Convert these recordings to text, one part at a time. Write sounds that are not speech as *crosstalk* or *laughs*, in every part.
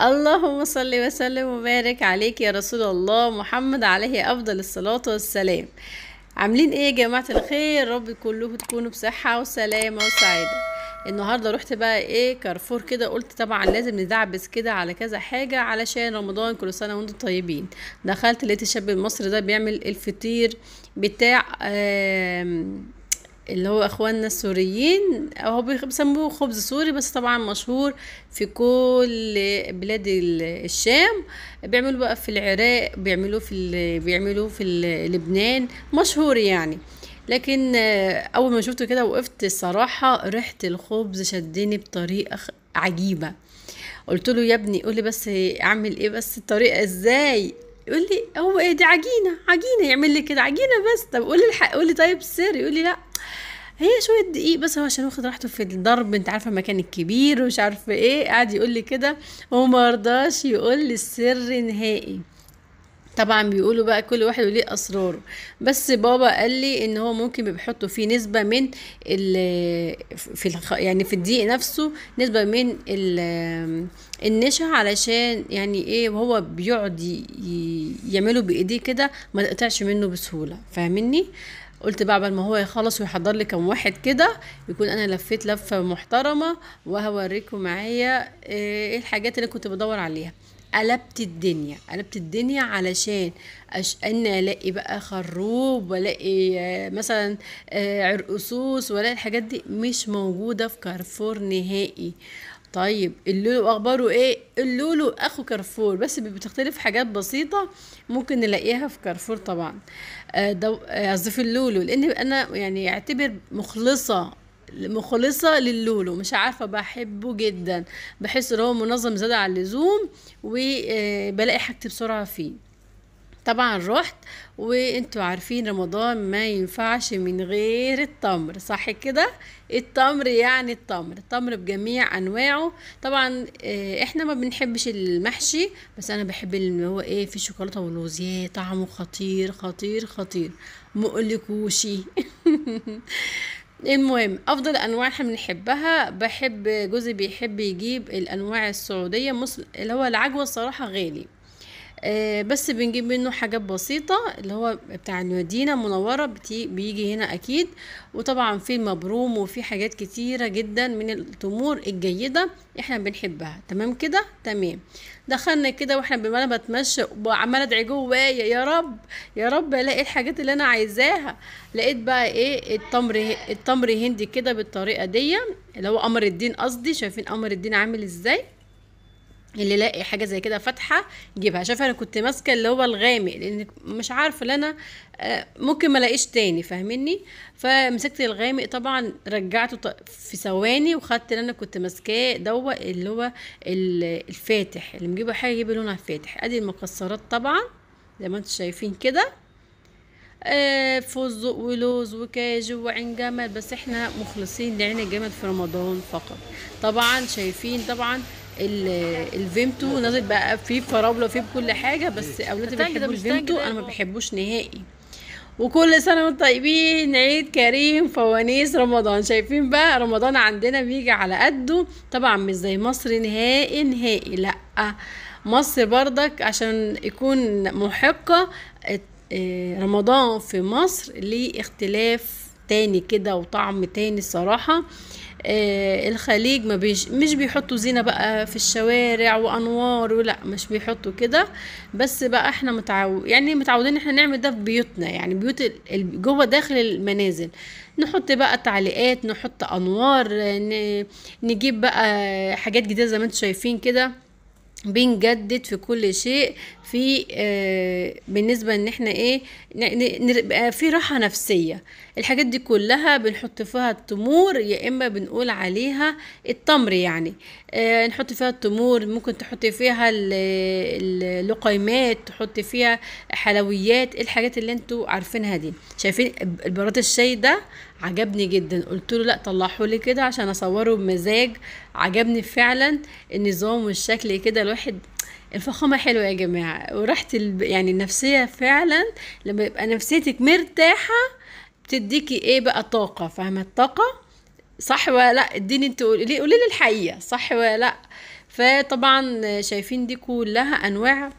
اللهم صل وسلم وبارك عليك يا رسول الله محمد عليه أفضل الصلاة والسلام عاملين ايه يا جماعة الخير رب كلكم تكونوا بصحة وسلامة وسعادة النهارده رحت بقى ايه كارفور كده قلت طبعا لازم ندعبس كده على كذا حاجه علشان رمضان كل سنه وانتم طيبين دخلت لقيت الشاب المصري ده بيعمل الفطير بتاع آه اللي هو اخواننا السوريين هو بيسموه خبز سوري بس طبعا مشهور في كل بلاد الشام بيعملوه بقى في العراق بيعملوه في بيعملوه في لبنان مشهور يعني لكن آه، اول ما شفته كده وقفت الصراحه ريحه الخبز شدني بطريقه عجيبه قلت له يا ابني قولي بس اعمل ايه بس الطريقه ازاي يقول لي هو ايه دي عجينه عجينه يعمل لي كده عجينه بس طب قولي الحق قولي طيب السر يقول لي لا هي شويه دقيق بس هو عشان واخد راحته في الضرب انت عارفه المكان الكبير ومش عارفه ايه قاعد يقول لي كده وما رضاش يقول لي السر نهائي طبعا بيقولوا بقى كل واحد وليه اسراره بس بابا قال لي ان هو ممكن بيحطوا فيه نسبه من ال في الخ... يعني في الضيق نفسه نسبه من ال... النشا علشان يعني ايه وهو بيقعد ي... يعمله بايديه كده ما تقطعش منه بسهوله فاهمني قلت بقى ما هو يخلص ويحضر لي كام واحد كده يكون انا لفيت لفه محترمه وهوريكم معايا آه، ايه الحاجات اللي كنت بدور عليها قلبت الدنيا قلبت الدنيا علشان ان الاقي بقى خروب والاقي آه، مثلا آه، عرقسوس والاقي الحاجات دي مش موجوده في كارفور نهائي طيب اللولو اخباره ايه اللولو اخو كارفور بس بتختلف حاجات بسيطه ممكن نلاقيها في كارفور طبعا آه، آه، قصدي في اللولو لان انا يعني اعتبر مخلصه مخلصة للولو مش عارفة بحبه جدا بحس ان هو منظم زيادة عن اللزوم وبلاقي حاجتي بسرعة فيه طبعا رحت وانتوا عارفين رمضان ما ينفعش من غير التمر صح كده التمر يعني التمر التمر بجميع انواعه طبعا آه، احنا ما بنحبش المحشي بس انا بحب اللي هو ايه في شوكولاته ياه طعمه خطير خطير خطير مقلكوشي *laughs* المهم افضل انواع احنا بنحبها بحب جوزي بيحب يجيب الانواع السعوديه اللي هو العجوه الصراحه غالي آه، بس بنجيب منه حاجات بسيطة اللي هو بتاع المدينة منورة بيجي هنا أكيد وطبعا في المبروم وفي حاجات كتيرة جدا من التمور الجيدة احنا بنحبها تمام كده تمام دخلنا كده واحنا بما انا بتمشى وعمال ادعي جوايا يا رب يا رب الاقي الحاجات اللي انا عايزاها لقيت بقى ايه التمر التمر هندي كده بالطريقه دي اللي هو قمر الدين قصدي شايفين قمر الدين عامل ازاي اللي لاقي حاجه زي كده فاتحه جيبها شايفه انا كنت ماسكه اللي هو الغامق لان مش عارفه اللي انا آه، ممكن ما الاقيش تاني فاهميني فمسكت الغامق طبعا رجعته في ثواني وخدت اللي انا كنت ماسكاه دوت اللي هو الفاتح اللي مجيبه حاجه يجيب لونها فاتح ادي المكسرات طبعا زي ما انتم شايفين كده آه ولوز وكاجو وعين جمل بس احنا مخلصين لعين الجمل في رمضان فقط طبعا شايفين طبعا الفيمتو نازل بقى فيه فراوله فيه بكل حاجه بس اولادي بيحبوا الفيمتو انا ما بحبوش نهائي وكل سنه وانتم طيبين عيد كريم فوانيس رمضان شايفين بقى رمضان عندنا بيجي على قده طبعا مش زي مصر نهائي نهائي لا مصر بردك عشان يكون محقه آه، رمضان في مصر ليه اختلاف تاني كده وطعم تاني الصراحة آه الخليج ما بيش مش بيحطوا زينة بقى في الشوارع وانوار ولا مش بيحطوا كده بس بقى احنا متعود يعني متعودين احنا نعمل ده في بيوتنا يعني بيوت جوه داخل المنازل نحط بقى تعليقات نحط انوار نجيب بقى حاجات جديدة زي ما انتم شايفين كده بنجدد في كل شيء في آه بالنسبه ان احنا ايه نبقى آه، في راحه نفسيه الحاجات دي كلها بنحط فيها التمور يا اما بنقول عليها التمر يعني آه نحط فيها التمور ممكن تحطي فيها اللقيمات تحطي فيها حلويات الحاجات اللي انتوا عارفينها دي شايفين البراد الشاي ده عجبني جدا قلت له لا طلعه لي كده عشان اصوره بمزاج عجبني فعلا النظام والشكل كده الواحد الفخامه حلوه يا جماعه ورحت ال... يعني النفسيه فعلا لما يبقى نفسيتك مرتاحه بتديكي ايه بقى طاقه فاهمه الطاقه صح ولا لا اديني انت قولي لي قولي لي الحقيقه صح ولا لا فطبعا شايفين دي كلها انواع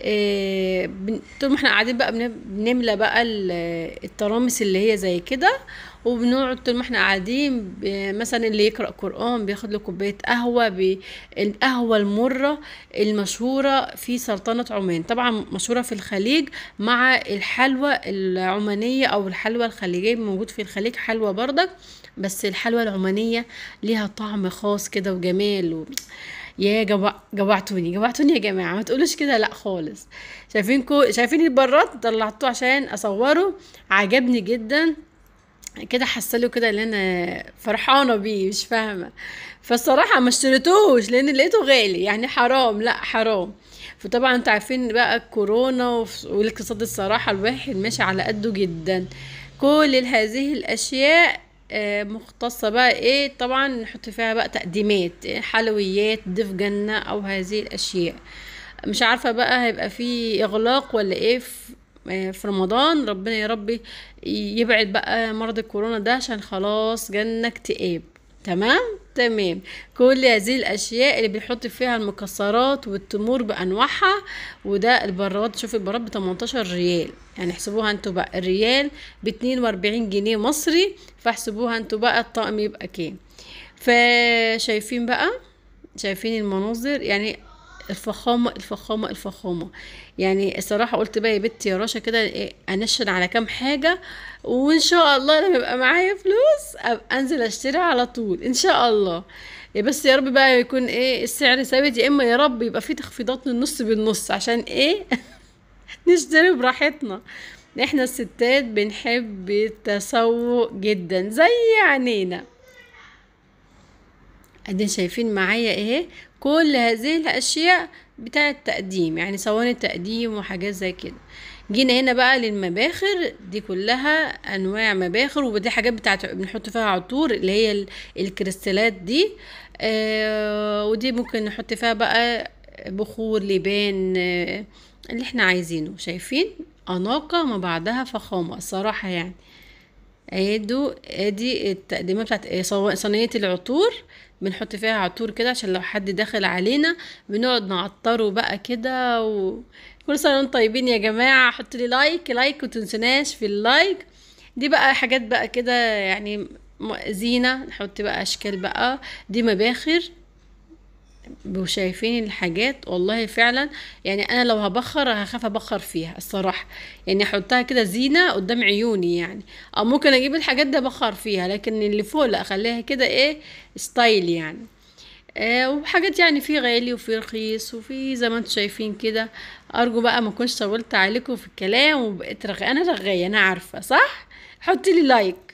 إيه طول ما احنا قاعدين بقى بنملى بقى الترامس اللي هي زي كده وبنقعد طول ما احنا قاعدين مثلا اللي يقرا قران بياخد له كوبايه قهوه القهوه المره المشهوره في سلطنه عمان طبعا مشهوره في الخليج مع الحلوى العمانيه او الحلوى الخليجيه موجود في الخليج حلوى بردك بس الحلوى العمانيه ليها طعم خاص كده وجمال و... يا جبع... جوعتوني جوعتوني يا جماعه ما تقولوش كده لا خالص شايفينكم شايفين البراد طلعته عشان اصوره عجبني جدا كده حاسه له كده ان انا فرحانه بيه مش فاهمه فالصراحه ما اشتريتوش لان لقيته غالي يعني حرام لا حرام فطبعا انتوا عارفين بقى الكورونا والاقتصاد الصراحه الواحد ماشي على قده جدا كل هذه الاشياء آه، مختصة بقى ايه طبعا نحط فيها بقى تقديمات إيه، حلويات ضيف جنة او هذه الاشياء مش عارفة بقى هيبقى في اغلاق ولا ايه آه، في رمضان ربنا يا ربي يبعد بقى مرض الكورونا ده عشان خلاص جالنا اكتئاب تمام تمام كل هذه الاشياء اللي بنحط فيها المكسرات والتمور بانواعها وده البراد شوف البراد ب 18 ريال يعني احسبوها انتوا بقى الريال ب 42 جنيه مصري فاحسبوها انتوا بقى الطقم يبقى كام فشايفين بقى شايفين المناظر يعني الفخامه الفخامه الفخامه يعني الصراحه قلت بقى يا بنتي يا رشا كده إيه، انشر على كام حاجه وان شاء الله لما يبقى معايا فلوس ابقى انزل اشتري على طول ان شاء الله بس يا رب بقى يكون ايه السعر ثابت يا اما يا رب يبقى في تخفيضات من النص بالنص عشان ايه *laughs* نشتري براحتنا احنا الستات بنحب التسوق جدا زي عينينا ادين شايفين معايا ايه كل هذه الأشياء بتاع التقديم يعني صواني التقديم وحاجات زي كده جينا هنا بقى للمباخر دي كلها انواع مباخر ودي حاجات بتاعت بنحط فيها عطور اللي هي الكريستالات دي آه ودي ممكن نحط فيها بقى بخور لبان آه اللي احنا عايزينه شايفين اناقه ما بعدها فخامه الصراحه يعني ادو ادي التقديمه بتاعت صينيه العطور بنحط فيها عطور كده عشان لو حد دخل علينا بنقعد نعطره بقى كده وكل سنه وانتم طيبين يا جماعه حطوا لي لايك لايك وتنسناش في اللايك دي بقى حاجات بقى كده يعني زينه نحط بقى اشكال بقى دي مباخر وشايفين الحاجات والله فعلا يعني انا لو هبخر هخاف ابخر فيها الصراحه يعني احطها كده زينه قدام عيوني يعني او ممكن اجيب الحاجات دي ابخر فيها لكن اللي فوق لا اخليها كده ايه ستايل يعني آه وحاجات يعني في غالي وفي رخيص وفي زي ما انتم شايفين كده ارجو بقى ما اكونش طولت عليكم في الكلام وبقيت رغ... انا رغايه انا عارفه صح حطي لي لايك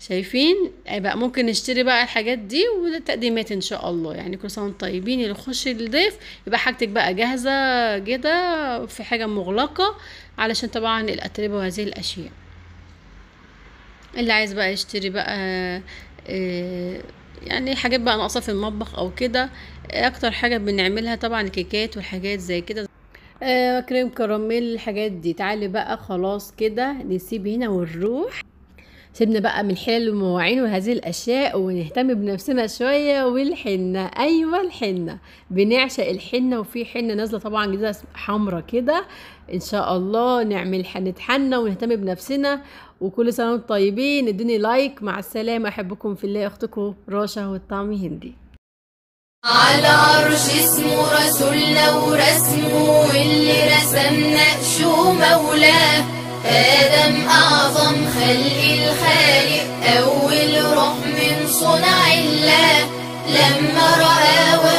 شايفين يعني بقى ممكن نشتري بقى الحاجات دي والتقديمات ان شاء الله يعني كل سنه وانتم طيبين اللي يخش الضيف يبقى حاجتك بقى جاهزه كده في حاجه مغلقه علشان طبعا الاتربه وهذه الاشياء اللي عايز بقى يشتري بقى آه، يعني حاجات بقى ناقصه في المطبخ او كده اكتر حاجه بنعملها طبعا الكيكات والحاجات زي كده آه كريم كراميل الحاجات دي تعالي بقى خلاص كده نسيب هنا ونروح سيبنا بقى من الحلل والمواعين وهذه الاشياء ونهتم بنفسنا شويه والحنه ايوه الحنه بنعشق الحنه وفي حنه نازله طبعا جديده حمرا كده ان شاء الله نعمل نتحنى ونهتم بنفسنا وكل سنه وانتم طيبين ادوني لايك مع السلامه احبكم في الله اختكم راشا والطعم هندي على عرش اسمه رسولنا ورسمه اللي رسمنا شو مولاه آدم أعظم خلق الخالق أول روح من صنع الله لما رأى